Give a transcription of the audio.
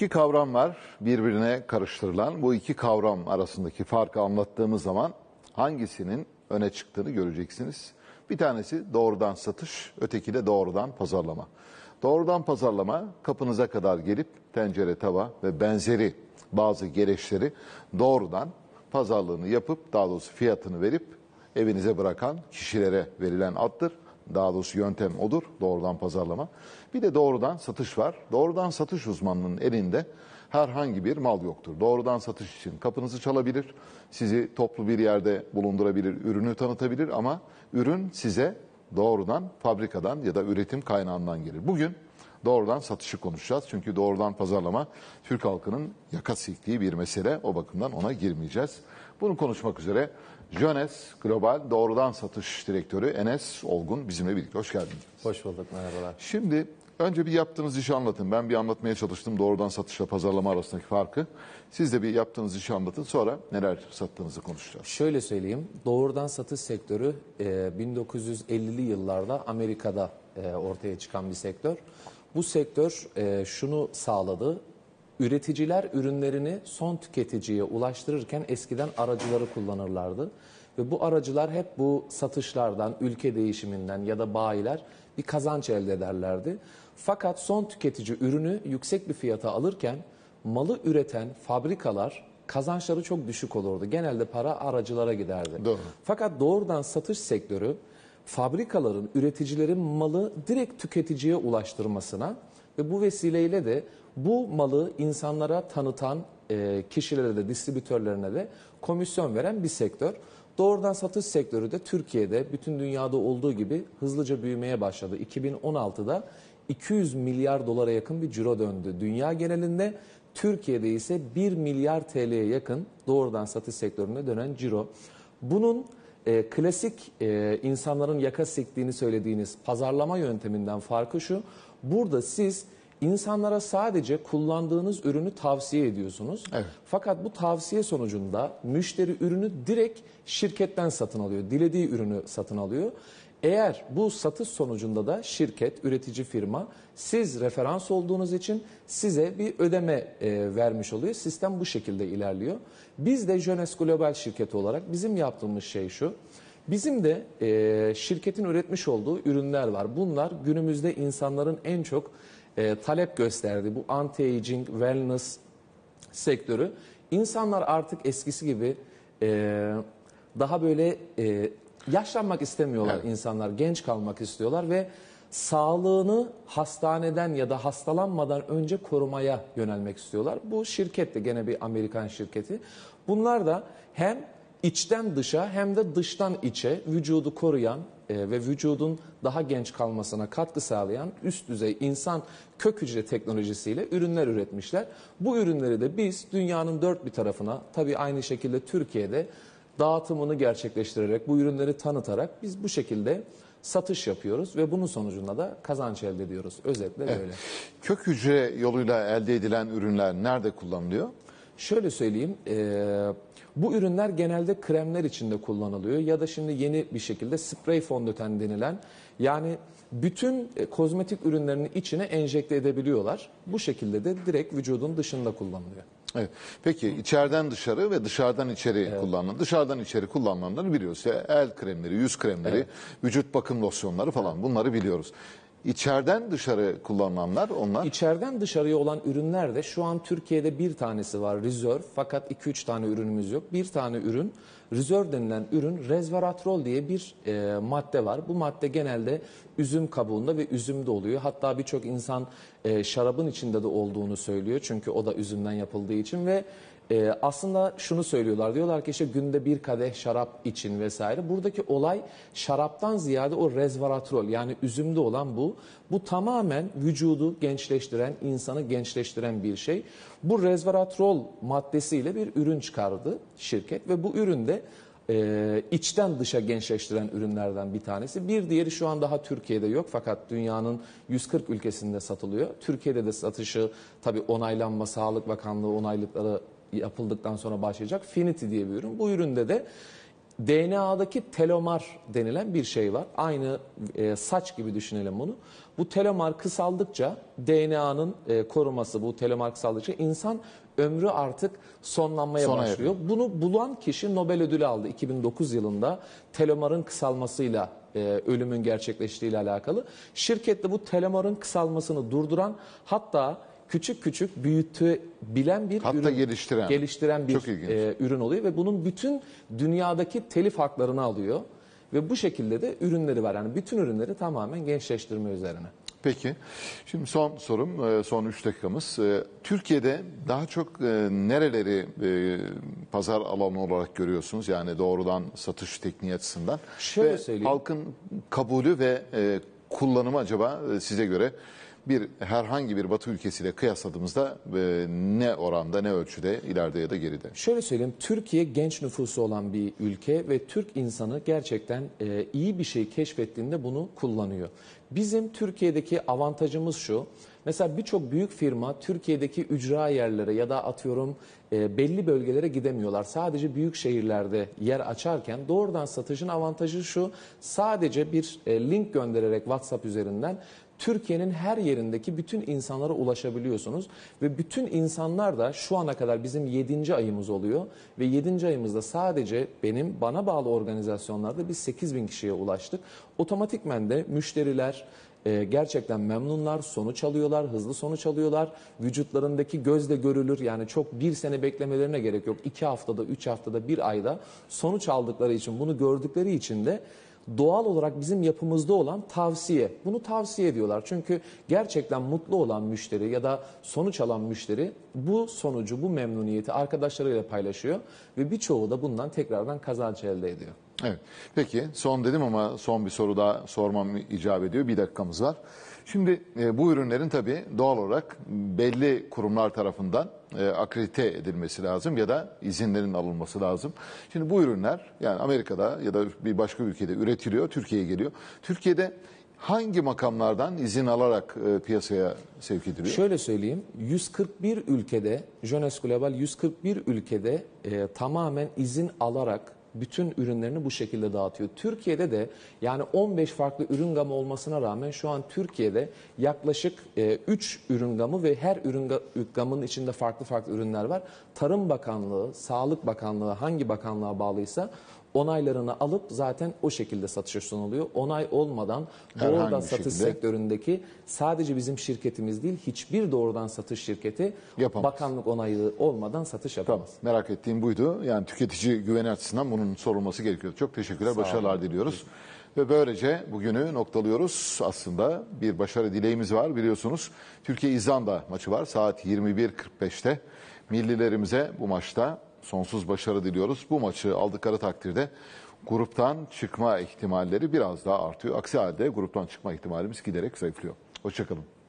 İki kavram var birbirine karıştırılan. Bu iki kavram arasındaki farkı anlattığımız zaman hangisinin öne çıktığını göreceksiniz. Bir tanesi doğrudan satış, öteki de doğrudan pazarlama. Doğrudan pazarlama kapınıza kadar gelip tencere, tava ve benzeri bazı gereçleri doğrudan pazarlığını yapıp daha doğrusu fiyatını verip evinize bırakan kişilere verilen addır daha doğrusu yöntem odur doğrudan pazarlama. Bir de doğrudan satış var. Doğrudan satış uzmanının elinde herhangi bir mal yoktur. Doğrudan satış için kapınızı çalabilir, sizi toplu bir yerde bulundurabilir, ürünü tanıtabilir ama ürün size doğrudan fabrikadan ya da üretim kaynağından gelir. Bugün doğrudan satışı konuşacağız. Çünkü doğrudan pazarlama Türk halkının yaka siktiği bir mesele. O bakımdan ona girmeyeceğiz. Bunu konuşmak üzere Jönes Global Doğrudan Satış Direktörü Enes Olgun bizimle birlikte. Hoş geldiniz. Hoş bulduk, merhabalar. Şimdi önce bir yaptığınız işi anlatın. Ben bir anlatmaya çalıştım doğrudan satışla pazarlama arasındaki farkı. Siz de bir yaptığınız işi anlatın. Sonra neler sattığınızı konuşacağız. Şöyle söyleyeyim. Doğrudan satış sektörü 1950'li e, yıllarda Amerika'da e, ortaya çıkan bir sektör. Bu sektör e, şunu sağladı. Üreticiler ürünlerini son tüketiciye ulaştırırken eskiden aracıları kullanırlardı. Ve bu aracılar hep bu satışlardan, ülke değişiminden ya da bayiler bir kazanç elde ederlerdi. Fakat son tüketici ürünü yüksek bir fiyata alırken malı üreten fabrikalar kazançları çok düşük olurdu. Genelde para aracılara giderdi. Doğru. Fakat doğrudan satış sektörü fabrikaların, üreticilerin malı direkt tüketiciye ulaştırmasına ve bu vesileyle de bu malı insanlara tanıtan e, kişilere de distribütörlerine de komisyon veren bir sektör. Doğrudan satış sektörü de Türkiye'de bütün dünyada olduğu gibi hızlıca büyümeye başladı. 2016'da 200 milyar dolara yakın bir ciro döndü. Dünya genelinde Türkiye'de ise 1 milyar TL'ye yakın doğrudan satış sektöründe dönen ciro. Bunun e, klasik e, insanların yaka siktiğini söylediğiniz pazarlama yönteminden farkı şu. Burada siz insanlara sadece kullandığınız ürünü tavsiye ediyorsunuz. Evet. Fakat bu tavsiye sonucunda müşteri ürünü direkt şirketten satın alıyor. Dilediği ürünü satın alıyor. Eğer bu satış sonucunda da şirket, üretici firma siz referans olduğunuz için size bir ödeme e, vermiş oluyor. Sistem bu şekilde ilerliyor. Biz de Jones Global şirketi olarak bizim yaptığımız şey şu. Bizim de e, şirketin üretmiş olduğu ürünler var. Bunlar günümüzde insanların en çok e, talep gösterdiği bu anti-aging, wellness sektörü. İnsanlar artık eskisi gibi e, daha böyle e, yaşlanmak istemiyorlar evet. insanlar. Genç kalmak istiyorlar ve sağlığını hastaneden ya da hastalanmadan önce korumaya yönelmek istiyorlar. Bu şirket de gene bir Amerikan şirketi. Bunlar da hem içten dışa hem de dıştan içe vücudu koruyan e, ve vücudun daha genç kalmasına katkı sağlayan üst düzey insan kök hücre teknolojisiyle ürünler üretmişler. Bu ürünleri de biz dünyanın dört bir tarafına tabii aynı şekilde Türkiye'de dağıtımını gerçekleştirerek, bu ürünleri tanıtarak biz bu şekilde satış yapıyoruz ve bunun sonucunda da kazanç elde ediyoruz. Özetle evet. böyle. Kök hücre yoluyla elde edilen ürünler nerede kullanılıyor? Şöyle söyleyeyim, e, bu ürünler genelde kremler içinde kullanılıyor ya da şimdi yeni bir şekilde sprey fondöten denilen yani bütün e, kozmetik ürünlerinin içine enjekte edebiliyorlar. Bu şekilde de direkt vücudun dışında kullanılıyor. Evet. Peki içeriden dışarı ve dışarıdan içeri evet. kullanılan, dışarıdan içeri kullanılanları biliyoruz. Yani el kremleri, yüz kremleri, evet. vücut bakım losyonları falan bunları biliyoruz. İçeriden dışarı kullanılanlar onlar. İçeriden dışarıya olan ürünler de şu an Türkiye'de bir tanesi var Reserve fakat 2-3 tane ürünümüz yok. Bir tane ürün Reserve denilen ürün resveratrol diye bir e, madde var. Bu madde genelde üzüm kabuğunda ve üzümde oluyor. Hatta birçok insan e, şarabın içinde de olduğunu söylüyor çünkü o da üzümden yapıldığı için ve ee, aslında şunu söylüyorlar. Diyorlar ki işte günde bir kadeh şarap için vesaire. Buradaki olay şaraptan ziyade o resveratrol yani üzümde olan bu. Bu tamamen vücudu gençleştiren, insanı gençleştiren bir şey. Bu resveratrol maddesiyle bir ürün çıkardı şirket ve bu üründe e, içten dışa gençleştiren ürünlerden bir tanesi. Bir diğeri şu an daha Türkiye'de yok fakat dünyanın 140 ülkesinde satılıyor. Türkiye'de de satışı tabi onaylanma, Sağlık Bakanlığı onaylıkları yapıldıktan sonra başlayacak Finity diye bir ürün. Bu üründe de DNA'daki telomar denilen bir şey var. Aynı e, saç gibi düşünelim bunu. Bu telomar kısaldıkça DNA'nın e, koruması bu telomar kısaldıkça insan ömrü artık sonlanmaya Sona başlıyor. Yakın. Bunu bulan kişi Nobel ödülü aldı 2009 yılında telomarın kısalmasıyla e, ölümün gerçekleştiğiyle alakalı. Şirkette bu telomarın kısalmasını durduran hatta küçük küçük büyütebilen bir Hatta ürün, geliştiren, geliştiren bir e, ürün oluyor ve bunun bütün dünyadaki telif haklarını alıyor ve bu şekilde de ürünleri var. Yani bütün ürünleri tamamen gençleştirme üzerine. Peki. Şimdi son sorum, e, son 3 dakikamız. E, Türkiye'de daha çok e, nereleri pazar alanı olarak görüyorsunuz? Yani doğrudan satış tekniği açısından. Şöyle ve söyleyeyim. Halkın kabulü ve kullanımı acaba size göre bir herhangi bir Batı ülkesiyle kıyasladığımızda e, ne oranda ne ölçüde ileride ya da geride? Şöyle söyleyeyim Türkiye genç nüfusu olan bir ülke ve Türk insanı gerçekten e, iyi bir şey keşfettiğinde bunu kullanıyor. Bizim Türkiye'deki avantajımız şu. Mesela birçok büyük firma Türkiye'deki ücra yerlere ya da atıyorum e, belli bölgelere gidemiyorlar. Sadece büyük şehirlerde yer açarken doğrudan satışın avantajı şu. Sadece bir e, link göndererek WhatsApp üzerinden Türkiye'nin her yerindeki bütün insanlara ulaşabiliyorsunuz. Ve bütün insanlar da şu ana kadar bizim 7. ayımız oluyor. Ve 7. ayımızda sadece benim bana bağlı organizasyonlarda biz 8 bin kişiye ulaştık. Otomatikmen de müşteriler, e, gerçekten memnunlar, sonuç alıyorlar, hızlı sonuç alıyorlar. Vücutlarındaki gözle görülür yani çok bir sene beklemelerine gerek yok. İki haftada, üç haftada, bir ayda sonuç aldıkları için bunu gördükleri için de doğal olarak bizim yapımızda olan tavsiye. Bunu tavsiye ediyorlar. Çünkü gerçekten mutlu olan müşteri ya da sonuç alan müşteri bu sonucu, bu memnuniyeti arkadaşlarıyla paylaşıyor ve birçoğu da bundan tekrardan kazanç elde ediyor. Evet. Peki son dedim ama son bir soru daha sormam icap ediyor. Bir dakikamız var. Şimdi e, bu ürünlerin tabii doğal olarak belli kurumlar tarafından e, akredite edilmesi lazım ya da izinlerin alınması lazım. Şimdi bu ürünler yani Amerika'da ya da bir başka ülkede üretiliyor, Türkiye'ye geliyor. Türkiye'de hangi makamlardan izin alarak e, piyasaya sevk ediliyor? Şöyle söyleyeyim, 141 ülkede, Jones Global 141 ülkede e, tamamen izin alarak bütün ürünlerini bu şekilde dağıtıyor. Türkiye'de de yani 15 farklı ürün gamı olmasına rağmen şu an Türkiye'de yaklaşık e, 3 ürün gamı ve her ürün gamının içinde farklı farklı ürünler var. Tarım Bakanlığı, Sağlık Bakanlığı hangi bakanlığa bağlıysa onaylarını alıp zaten o şekilde satışa sunuluyor. Onay olmadan doğrudan satış şekilde. sektöründeki sadece bizim şirketimiz değil hiçbir doğrudan satış şirketi Yapamaz. bakanlık onayı olmadan satış yapamaz. Tamam, merak ettiğim buydu. Yani tüketici güveni açısından bunun sorulması gerekiyor. Çok teşekkürler, başarılar diliyoruz. Ve böylece bugünü noktalıyoruz. Aslında bir başarı dileğimiz var biliyorsunuz. Türkiye-İzlanda maçı var saat 21.45'te. Millilerimize bu maçta sonsuz başarı diliyoruz. Bu maçı aldıkları takdirde gruptan çıkma ihtimalleri biraz daha artıyor. Aksi halde gruptan çıkma ihtimalimiz giderek zayıflıyor. Hoşçakalın.